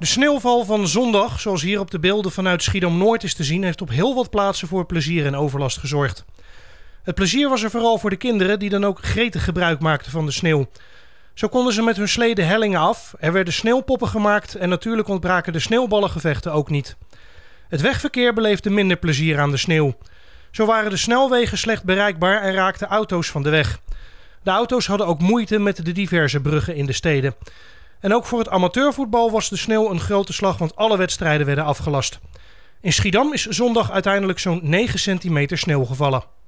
De sneeuwval van zondag, zoals hier op de beelden vanuit Schiedam-Noord is te zien, heeft op heel wat plaatsen voor plezier en overlast gezorgd. Het plezier was er vooral voor de kinderen, die dan ook gretig gebruik maakten van de sneeuw. Zo konden ze met hun sleden hellingen af, er werden sneeuwpoppen gemaakt en natuurlijk ontbraken de sneeuwballengevechten ook niet. Het wegverkeer beleefde minder plezier aan de sneeuw. Zo waren de snelwegen slecht bereikbaar en raakten auto's van de weg. De auto's hadden ook moeite met de diverse bruggen in de steden. En ook voor het amateurvoetbal was de sneeuw een grote slag, want alle wedstrijden werden afgelast. In Schiedam is zondag uiteindelijk zo'n 9 centimeter sneeuw gevallen.